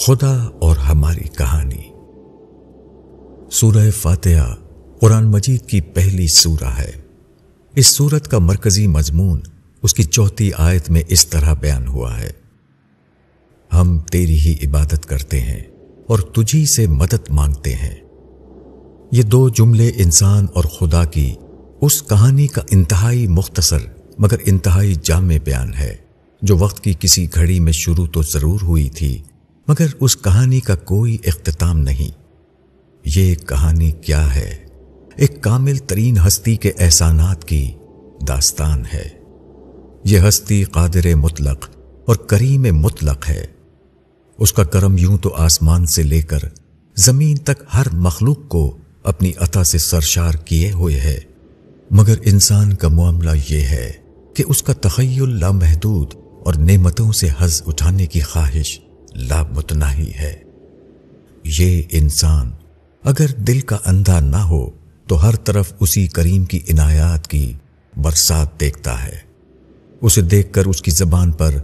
खुदा और हमारी कहानी सूरह फातिहा कुरान मजीद की पहली सूरा है इस सूरत का मरकजी मजमून उसकी चौथी आयत में इस तरह बयान हुआ है हम तेरी ही इबादत करते हैं और तुझी से मदद मांगते हैं ये दो जुमले इंसान और खुदा की उस कहानी का इंतहाई मुख्तसर मगर इंतहाई जाम बयान है जो वक्त की किसी घड़ी में शुरू तो ज़रूर हुई थी मगर उस कहानी का कोई अख्ताम नहीं ये कहानी क्या है एक कामिल तरीन हस्ती के एहसानात की दास्तान है यह हस्ती कादिर मुतलक और करीम मुतलक है उसका करम यूं तो आसमान से लेकर जमीन तक हर मखलूक को अपनी अता से सरशार किए हुए है मगर इंसान का मामला यह है कि उसका तखयल लामहदूद और नेमतों से हज उठाने की ख्वाहिश लाभ उतना ही है ये इंसान अगर दिल का अंधा ना हो तो हर तरफ उसी करीम की इनायात की बरसात देखता है उसे देखकर उसकी जबान पर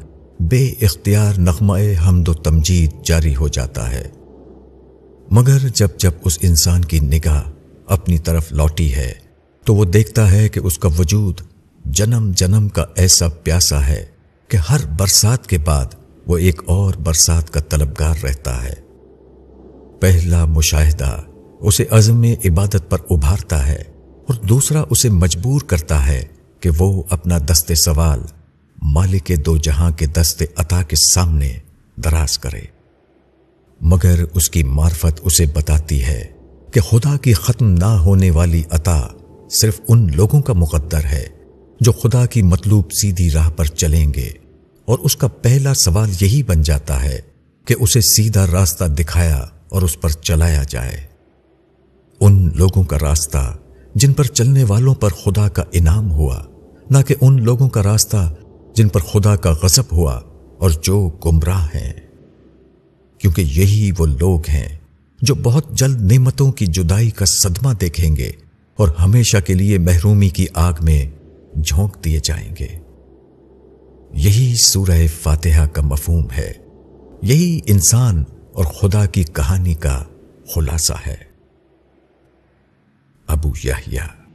बे इख्तियार नगमय हमदो तमजीद जारी हो जाता है मगर जब जब उस इंसान की निगाह अपनी तरफ लौटी है तो वो देखता है कि उसका वजूद जन्म जन्म का ऐसा प्यासा है कि हर बरसात के बाद वो एक और बरसात का तलबगार रहता है पहला मुशाहिदा उसे अजम इबादत पर उभारता है और दूसरा उसे मजबूर करता है कि वो अपना दस्ते सवाल मालिक दो जहां के दस्ते अता के सामने दराज करे मगर उसकी मार्फत उसे बताती है कि खुदा की ख़त्म ना होने वाली अता सिर्फ उन लोगों का मुकद्दर है जो खुदा की मतलूब सीधी राह पर चलेंगे और उसका पहला सवाल यही बन जाता है कि उसे सीधा रास्ता दिखाया और उस पर चलाया जाए उन लोगों का रास्ता जिन पर चलने वालों पर खुदा का इनाम हुआ ना कि उन लोगों का रास्ता जिन पर खुदा का गजब हुआ और जो गुमराह हैं क्योंकि यही वो लोग हैं जो बहुत जल्द नेमतों की जुदाई का सदमा देखेंगे और हमेशा के लिए महरूमी की आग में झोंक दिए जाएंगे यही सूरह फातिहा का मफहूम है यही इंसान और खुदा की कहानी का खुलासा है अबू यहिया